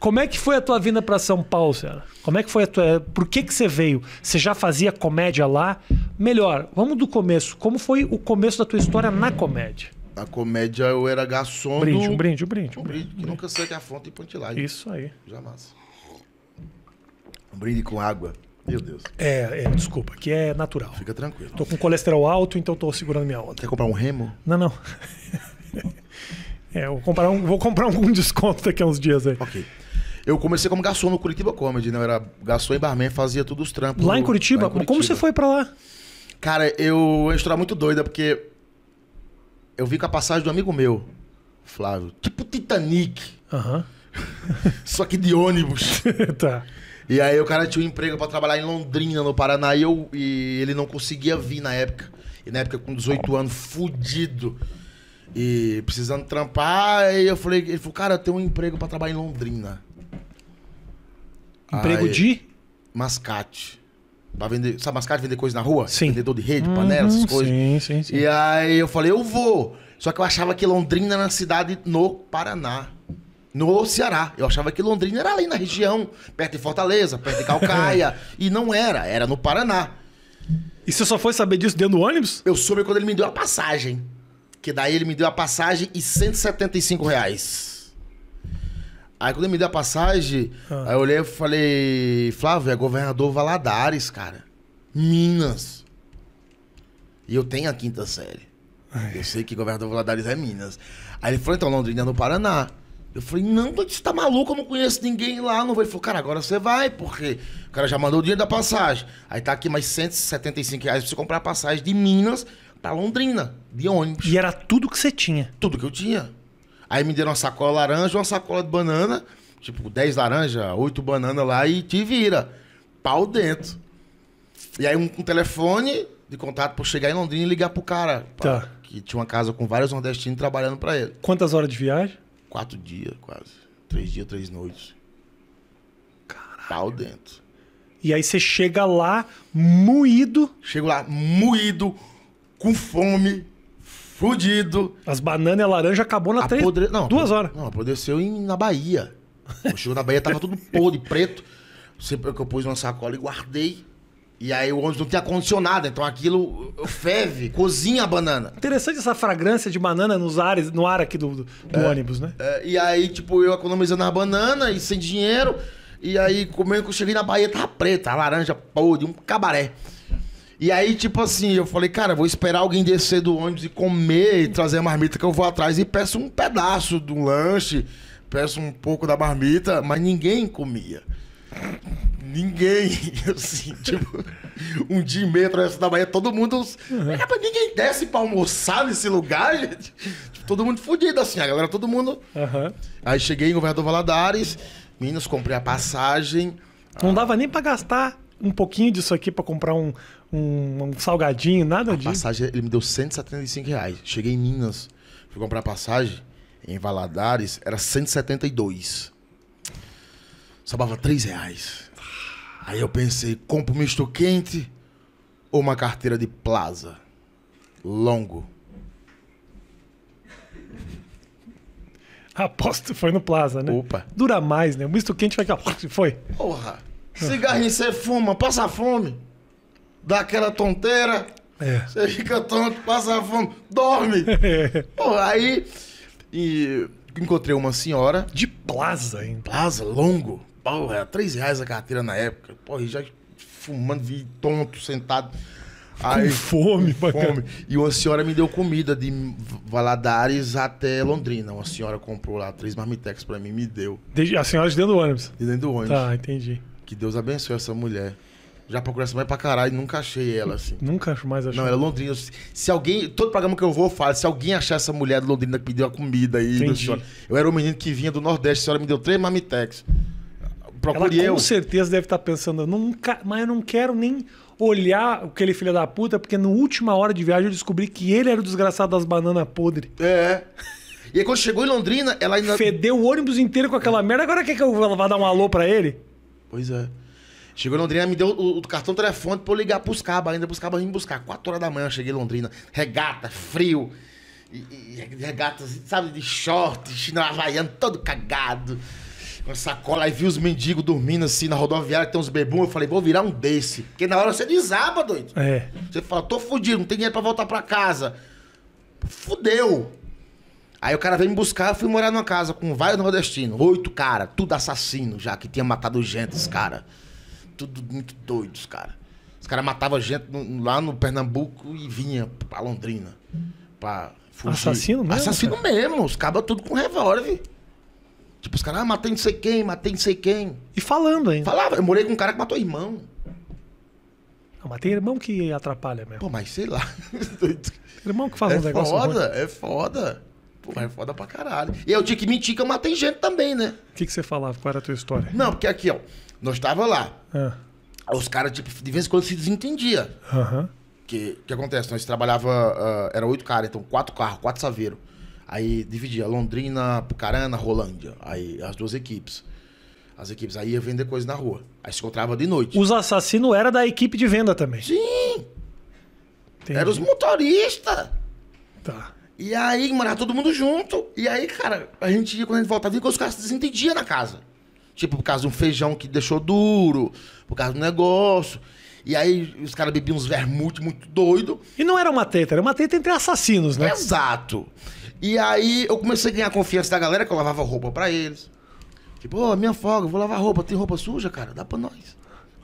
Como é que foi a tua vinda para São Paulo, Sera? Como é que foi a tua. Por que, que você veio? Você já fazia comédia lá? Melhor, vamos do começo. Como foi o começo da tua história na comédia? Na comédia eu era garçom. Um Brinde, do... um brinde, um brinde. Um, um brinde, brinde, nunca segue a fonte e pontilagem. Isso aí. Jamais. Um brinde com água. Meu Deus. É, é, desculpa, que é natural. Fica tranquilo. Tô com colesterol alto, então tô segurando minha onda. Quer comprar um remo? Não, não. é, vou comprar um, vou comprar um desconto daqui a uns dias aí. Ok. Eu comecei como garçom no Curitiba Comedy, né? Eu era garçom e barman, fazia todos os trampos. Lá em Curitiba? Lá em Curitiba. Como você foi para lá? Cara, eu. É história muito doida, porque. Eu vi com a passagem do amigo meu, Flávio. Tipo Titanic. Aham. Só que de ônibus. tá. E aí o cara tinha um emprego para trabalhar em Londrina, no Paraná, e, eu, e ele não conseguia vir na época. E na época, com 18 anos, fudido. E precisando trampar, E eu falei, ele falou, cara, eu tenho um emprego para trabalhar em Londrina. Emprego Aí, de? Mascate. Pra vender, sabe mascate, vender coisa na rua? Sim. Vendedor de rede, uhum, panela, essas coisas. Sim, sim, sim. E aí eu falei, eu vou. Só que eu achava que Londrina era uma cidade no Paraná. No Ceará. Eu achava que Londrina era ali na região, perto de Fortaleza, perto de Calcaia. e não era, era no Paraná. E você só foi saber disso dentro do ônibus? Eu soube quando ele me deu a passagem. Que daí ele me deu a passagem e 175 reais. Aí quando ele me deu a passagem, ah. aí eu olhei e falei, Flávio, é governador Valadares, cara. Minas. E eu tenho a quinta série. Ai. Eu sei que governador Valadares é Minas. Aí ele falou, então, Londrina é no Paraná. Eu falei, não, você tá maluco, eu não conheço ninguém lá. Não vou. Ele falou, cara, agora você vai, porque o cara já mandou o dinheiro da passagem. Aí tá aqui mais 175 reais pra você comprar a passagem de Minas pra Londrina, de ônibus. E era tudo que você tinha? Tudo que eu tinha. Aí me deram uma sacola laranja, uma sacola de banana, tipo 10 laranjas, 8 bananas lá e te vira. Pau dentro. E aí um, um telefone de contato pra chegar em Londrina e ligar pro cara. Pra, tá. Que tinha uma casa com vários nordestinos trabalhando para ele. Quantas horas de viagem? Quatro dias, quase. Três dias, três noites. Caralho. Pau dentro. E aí você chega lá moído. Chego lá moído, com fome, fudido. As bananas e a laranja acabou na três, Apodre... não, duas horas. Não, apodreceu em, na Bahia. Eu chego na Bahia, tava tudo podre, preto. Sempre que eu pus uma sacola e guardei. E aí o ônibus não tinha ar-condicionado, então aquilo ferve, cozinha a banana. Interessante essa fragrância de banana nos ares, no ar aqui do, do é, ônibus, né? É, e aí, tipo, eu economizando a banana e sem dinheiro. E aí, comendo, que eu cheguei na Bahia, tava preta, a laranja podre, um cabaré. E aí, tipo assim, eu falei, cara, vou esperar alguém descer do ônibus e comer e trazer a marmita que eu vou atrás e peço um pedaço do lanche, peço um pouco da marmita, mas ninguém comia. Ninguém, assim, tipo, um dia e meio atravessando da Bahia, todo mundo. Uhum. ninguém desce pra almoçar nesse lugar, gente. Tipo, todo mundo fudido, assim, a galera, todo mundo. Uhum. Aí cheguei em Governador Valadares, Minas, comprei a passagem. Não dava nem pra gastar um pouquinho disso aqui para comprar um, um, um, salgadinho, nada a passagem, ele me deu 175 reais. Cheguei em Minas, fui comprar passagem, em Valadares, era 172. Sabava 3 reais. Aí eu pensei, compro misto quente ou uma carteira de plaza? Longo. Aposto que foi no Plaza, né? Opa. Dura mais, né? O misto quente vai que... Foi. Porra. Cigarrinho você fuma, passa fome. Dá aquela tonteira. É. Você é. fica tonto, passa fome, dorme. É. Pô, aí e encontrei uma senhora. De plaza, hein? Plaza, longo. Pau, era 3 reais a carteira na época. Pô, já fumando, vi tonto, sentado. Aí, com fome, com fome. E uma senhora me deu comida de Valadares até Londrina. Uma senhora comprou lá três marmitex pra mim me deu. Desde, a senhora de dentro do ônibus? De dentro do ônibus. Tá, entendi. Que Deus abençoe essa mulher. Já procurei essa mulher pra caralho, e nunca achei ela, assim. Nunca mais achei. Não, ela é Londrina. Se alguém. Todo programa que eu vou, eu falo. Se alguém achar essa mulher de Londrina que pediu a comida aí, Eu era um menino que vinha do Nordeste, a senhora me deu três mamitex. Procurei ela, com eu. Com certeza deve estar tá pensando, nunca, mas eu não quero nem olhar aquele filho da puta, porque na última hora de viagem eu descobri que ele era o desgraçado das bananas podre. É. E aí, quando chegou em Londrina, ela ainda. Fedeu o ônibus inteiro com aquela merda, agora quer que eu vá dar um alô pra ele? Pois é. Chegou em Londrina, me deu o, o cartão telefone pra eu ligar pros cabos ainda, pros cabos me buscar. Quatro horas da manhã eu cheguei em Londrina, regata, frio, e, e, regata, sabe, de short, chinelo havaiano, todo cagado. Uma sacola, aí vi os mendigos dormindo assim na rodoviária, que tem uns bebum, eu falei, vou virar um desse. Porque na hora você desaba, doido. É. Você fala, tô fudido, não tem dinheiro pra voltar pra casa. Fudeu. Aí o cara veio me buscar, eu fui morar numa casa com vários nordestinos, oito cara, tudo assassino já, que tinha matado gente, os cara. Tudo muito doidos, cara. Os caras matavam gente no, lá no Pernambuco e vinha pra Londrina. Pra fugir. Assassino mesmo? Assassino cara? mesmo, os cabas tudo com revólver. Tipo, os caras, ah, matei não sei quem, matei não sei quem. E falando ainda. Falava, eu morei com um cara que matou irmão. Não, mas tem irmão que atrapalha mesmo. Pô, mas sei lá. irmão que faz é um negócio. é foda, é foda. Pô, é foda pra caralho. E eu tinha que mentir que eu matei gente também, né? O que, que você falava? Qual era a tua história? Não, porque aqui, ó, nós tava lá. Ah. Os caras, tipo, de vez em quando se desentendiam. Aham. Uhum. Que, que acontece? Nós trabalhava, uh, era oito caras, então quatro carros, quatro saveiros. Aí dividia Londrina, Pucarana, Rolândia. Aí as duas equipes. As equipes aí ia vender coisa na rua. Aí se encontrava de noite. Os assassinos era da equipe de venda também. Sim! Entendi. Era os motoristas. Tá. E aí, morava todo mundo junto. E aí, cara, a gente ia, quando a gente voltava, vinha com os caras se desentendiam na casa. Tipo, por causa de um feijão que deixou duro, por causa do negócio. E aí os caras bebiam uns vermute muito doido. E não era uma treta, era uma treta entre assassinos, né? Exato. E aí eu comecei a ganhar a confiança da galera que eu lavava roupa para eles. Tipo, ô, oh, minha folga, vou lavar roupa. Tem roupa suja, cara? Dá pra nós.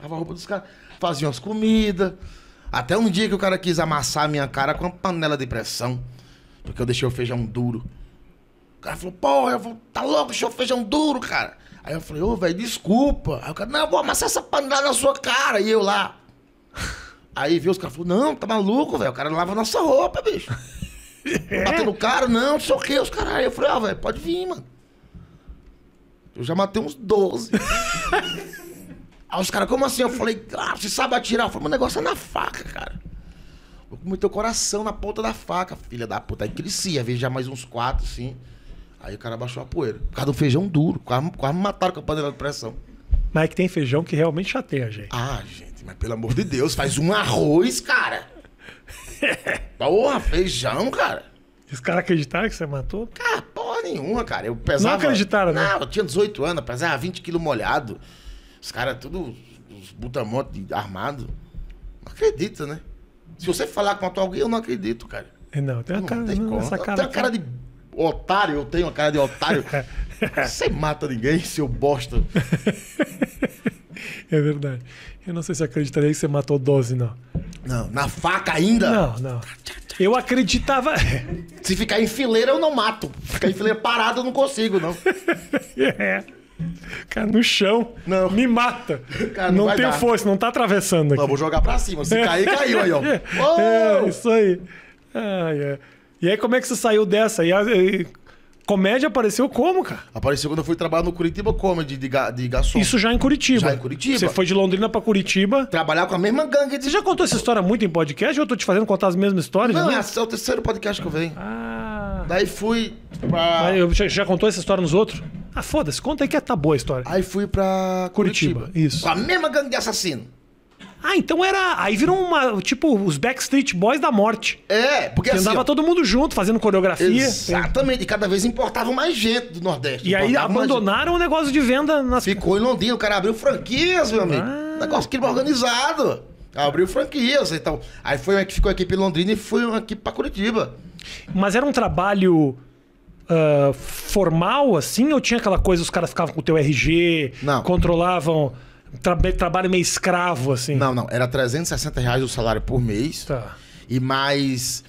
Lavar roupa dos caras. Faziam as comidas. Até um dia que o cara quis amassar a minha cara com uma panela de pressão. Porque eu deixei o feijão duro. O cara falou, porra, eu falei, tá louco, deixou o feijão duro, cara. Aí eu falei, ô, oh, velho, desculpa. Aí o cara, não, eu vou amassar essa panela na sua cara. E eu lá. Aí viu, os caras falaram, não, tá maluco, velho, o cara lava nossa roupa, bicho. É. no cara, não, não sei o que, os caras. Aí eu falei, ó, oh, velho, pode vir, mano. Eu já matei uns 12. Aí os caras, como assim? Eu falei, ah, você sabe atirar? Eu falei, meu negócio é na faca, cara. Vou comi teu coração na ponta da faca, filha da puta. Aí crescia, veja mais uns quatro, assim. Aí o cara baixou a poeira. Por causa do feijão duro. Quase, quase me mataram com a panela de pressão. Mas é que tem feijão que realmente chateia, gente. Ah, gente, mas pelo amor de Deus, faz um arroz, cara. Porra, feijão, cara. Os caras acreditaram que você matou? Cara, porra nenhuma, cara. Eu pesava. Não acreditaram, né? Não, eu tinha 18 anos, pesava 20 quilos molhado. Os caras, tudo, os butamontes armado. Não acredita, né? Se você falar com alguém, eu não acredito, cara. Não, tem uma não cara, tem não, cara. uma cara de otário, eu tenho uma cara de otário. você mata ninguém, seu bosta. é verdade. Eu não sei se acreditaria que você matou 12, não. Não, na faca ainda? Não, não. Eu acreditava. Se ficar em fileira, eu não mato. Ficar em fileira parado, eu não consigo, não. é. Cara, no chão. Não. Me mata. Cara, não, não tenho força, não tá atravessando aqui. Não, vou jogar pra cima. Se cair, caiu aí, ó. É, é, isso aí. Ah, yeah. É. E aí, como é que você saiu dessa? E, a, e comédia apareceu como, cara? Apareceu quando eu fui trabalhar no Curitiba Comedy de, ga, de garçom. Isso já é em Curitiba. Já em Curitiba. Você foi de Londrina pra Curitiba. Trabalhar com a mesma gangue. Você já contou essa história muito em podcast ou eu tô te fazendo contar as mesmas histórias? Não, é o terceiro podcast que eu venho. Ah. Daí fui pra... Mas eu, já, já contou essa história nos outros? Ah, foda-se, conta aí que é tá boa a história. Aí fui pra Curitiba. Curitiba. Isso. Com a mesma gangue de assassino. Ah, então era. Aí virou uma. Tipo, os Backstreet Boys da morte. É, porque assim. Andava ó, todo mundo junto, fazendo coreografia. Exatamente. E cada vez importavam mais gente do Nordeste. E aí abandonaram o negócio de venda nas. Ficou em Londrina, o cara abriu franquias, meu amigo. Ah. Negócio que é organizado. Abriu franquias Então Aí foi uma que ficou aqui em Londrina e foi uma aqui pra Curitiba. Mas era um trabalho uh, formal, assim? Ou tinha aquela coisa, os caras ficavam com o teu RG, não. controlavam tra trabalho meio escravo, assim? Não, não. Era 360 reais o salário por mês. Tá. E mais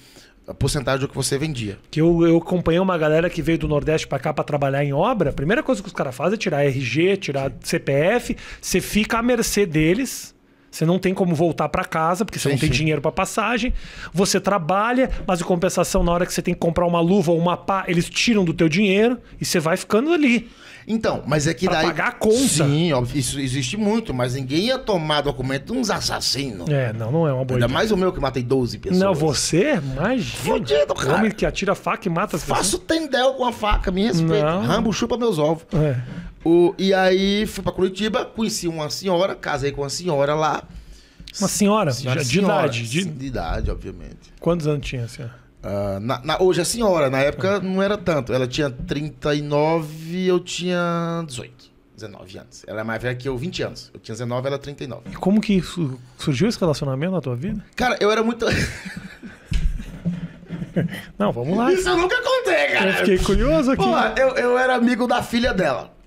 a porcentagem do que você vendia. Que eu, eu acompanhei uma galera que veio do Nordeste para cá para trabalhar em obra. A primeira coisa que os caras fazem é tirar RG, tirar CPF. Você fica à mercê deles você não tem como voltar para casa, porque você sim, não tem sim. dinheiro para passagem. Você trabalha, mas em compensação, na hora que você tem que comprar uma luva ou uma pá, eles tiram do teu dinheiro e você vai ficando ali. Então, mas é que pra daí. pagar a conta. Sim, isso existe muito, mas ninguém ia tomar documento de uns assassinos. É, não, não é uma boa Ainda ideia. mais o meu que matei 12 pessoas. Não, você? Imagina. Fodido, cara. Homem que atira faca e mata as Faço pessoas. Faço tendel com a faca, me respeita. Rambo chupa meus ovos. É. O, e aí fui pra Curitiba, conheci uma senhora, casei com uma senhora lá. Uma senhora? senhora de senhora, idade? De... de... idade, obviamente. Quantos anos tinha a senhora? Uh, na, na, hoje a é senhora, na época ah. não era tanto. Ela tinha 39, eu tinha 18. 19 anos. Ela é mais velha que eu, 20 anos. Eu tinha 19, ela 39. E como que surgiu esse relacionamento na tua vida? Cara, eu era muito. não, vamos lá. Isso eu nunca contei, cara. Eu fiquei curioso aqui. Pô, eu, eu era amigo da filha dela.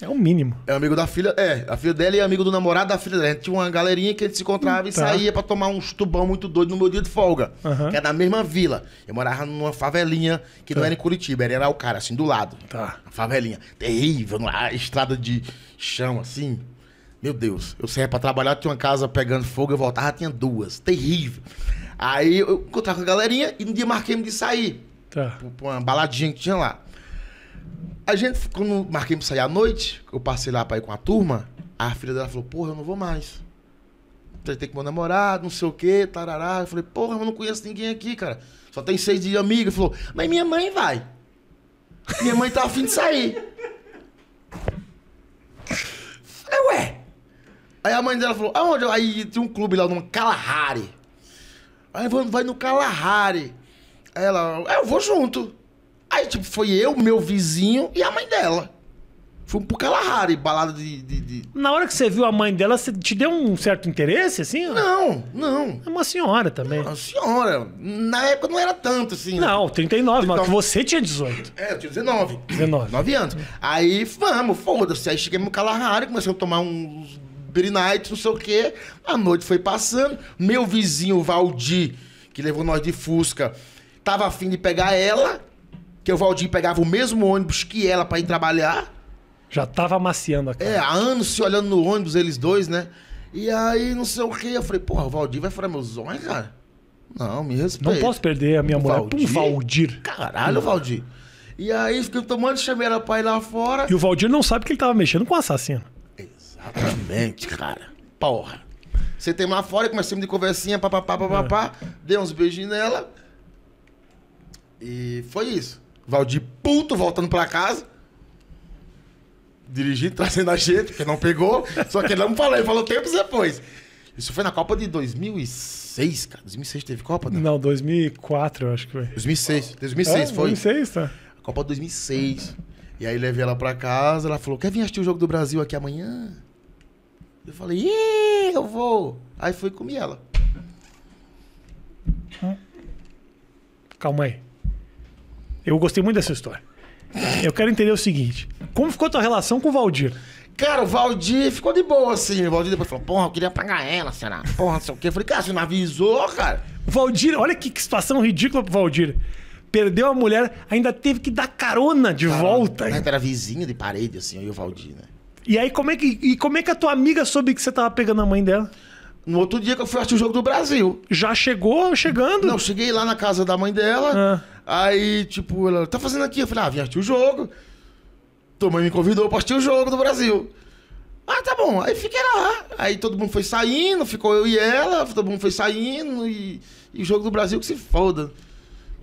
É o mínimo. É amigo da filha. É, a filha dela e amigo do namorado da filha dela. Tinha uma galerinha que a gente se encontrava tá. e saía para tomar uns tubão muito doido no meu dia de folga. Uhum. Que é da mesma vila. Eu morava numa favelinha que tá. não era em Curitiba, era, o cara, assim, do lado. Tá. Uma favelinha. Terrível, uma estrada de chão, assim. Meu Deus, eu saía pra trabalhar, tinha uma casa pegando fogo, eu voltava, tinha duas. Terrível. Aí eu encontrava com a galerinha e no dia marquei me de sair. Tá. Pra uma baladinha que tinha lá. A gente, quando marquei pra sair à noite, eu passei lá pra ir com a turma, a filha dela falou, porra, eu não vou mais. Tretei com meu namorado, não sei o quê, tarará. Eu falei, porra, eu não conheço ninguém aqui, cara. Só tem seis de amiga. Falou, mas minha mãe vai. Minha mãe tá afim de sair. Falei, ué. Aí a mãe dela falou, aonde? Aí tinha um clube lá, no Kalahari. Aí vai no Kalahari. Aí ela, eu vou junto. Aí, tipo, foi eu, meu vizinho e a mãe dela. Fomos pro Kalahari, balada de, de, de, Na hora que você viu a mãe dela, você te deu um certo interesse, assim? Não, não. É uma senhora também. Uma senhora. Na época não era tanto, assim. Não, 39, 39. mas então, você tinha 18. É, eu tinha 19. 19. 9 anos. Aí, vamos, foda-se. Aí cheguei no Kalahari, comecei a tomar uns Beer não sei o quê. A noite foi passando. Meu vizinho, Valdir, que levou nós de Fusca, tava afim de pegar ela que o Valdir pegava o mesmo ônibus que ela para ir trabalhar. Já tava amaciando a cara. É, há anos se olhando no ônibus, eles dois, né? E aí, não sei o quê. Eu falei, porra, o Valdir vai furar meus olhos, cara? Não, me respeita. Não posso perder a minha o mulher Valdir? um Valdir. Caralho, Valdir. E aí, fiquei tomando, chamei ela pra ir lá fora. E o Valdir não sabe que ele tava mexendo com o assassino. Exatamente, cara. Porra. Você tem lá fora, comecei a conversinha, papapá, papapá. É. Dei uns beijinhos nela. E foi isso. Valdir puto voltando pra casa. Dirigindo, trazendo a gente, porque não pegou. só que ele não falou, ele falou tempos depois. Isso foi na Copa de 2006, cara. 2006 teve Copa, né? Não, 2004, eu acho que foi. 2006, 2006 é, foi. 2006, tá. A Copa 2006. E aí levei ela pra casa, ela falou, quer vir assistir o Jogo do Brasil aqui amanhã? Eu falei, Ih, eu vou. Aí fui comi ela. Calma aí. Eu gostei muito dessa história. Eu quero entender o seguinte: como ficou a tua relação com o Valdir? Cara, o Valdir ficou de boa, assim. O Valdir depois falou, porra, eu queria pagar ela, será? Porra, não sei o quê. Eu falei, cara, você não avisou, cara? O Valdir, olha que situação ridícula pro Valdir. Perdeu a mulher, ainda teve que dar carona de Caramba, volta. Né, era vizinho de parede, assim, eu e o Valdir, né? E aí, como é que, e como é que a tua amiga soube que você tava pegando a mãe dela? No outro dia que eu fui assistir o Jogo do Brasil. Já chegou chegando? Não, cheguei lá na casa da mãe dela. Ah. Aí, tipo, ela, tá fazendo aqui? Eu falei, ah, vim assistir o jogo. Tua mãe me convidou pra assistir o jogo do Brasil. Ah, tá bom. Aí fiquei lá. Aí todo mundo foi saindo, ficou eu e ela, todo mundo foi saindo e, e o jogo do Brasil que se foda.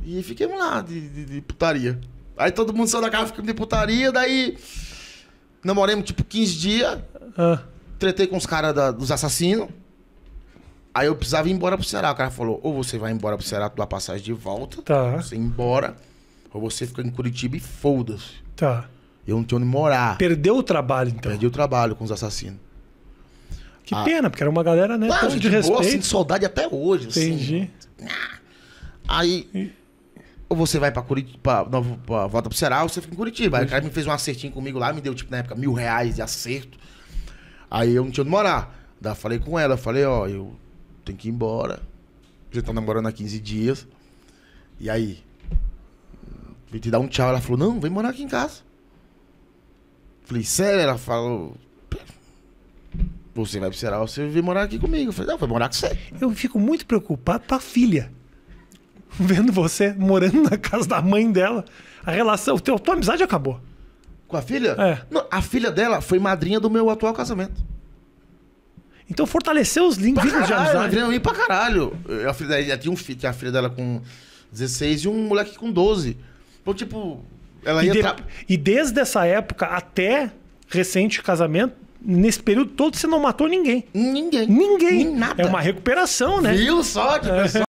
E fiquemos lá de, de, de, putaria. Aí todo mundo saiu da casa, ficamos de putaria, daí namoremos tipo 15 dias. Uhum. Tretei com os caras dos assassinos. Aí eu precisava ir embora pro Ceará. O cara falou: ou você vai embora pro Ceará, tua passagem de volta. Tá. Você ir embora. Ou você fica em Curitiba e foda-se. Tá. Eu não tinha onde morar. Perdeu o trabalho, então? Perdi o trabalho com os assassinos. Que ah. pena, porque era uma galera, né? Claro, de, de respeito. Boa, assim, de saudade até hoje. Assim. Entendi. Assim. Aí. E ou você vai pra Curitiba, pra, pra, volta pro Ceará, ou você fica em Curitiba. Aí o cara me fez um acertinho comigo lá, me deu, tipo, na época, mil reais de acerto. Aí eu não tinha onde morar. Daí falei com ela, falei, ó, eu tem que ir embora. Já tá namorando há 15 dias. E aí? Vim te dar um tchau. Ela falou, não, vem morar aqui em casa. Falei, sério? Ela falou, você vai pro Ceará, você vem morar aqui comigo. Eu falei, não, vai morar com você. Eu fico muito preocupado com a filha. Vendo você morando na casa da mãe dela. A relação, a tua amizade acabou. Com a filha? É. Não, a filha dela foi madrinha do meu atual casamento. Então fortaleceu os links de amizade. Eu ia pra caralho. Eu, a filha, já tinha, um, tinha a filha dela com 16 e um moleque com 12. Então, tipo, ela ia. E, de, tra... e desde essa época até recente casamento, nesse período todo você não matou ninguém. Ninguém. Ninguém. Nem nada. É uma recuperação, né? Viu só que é.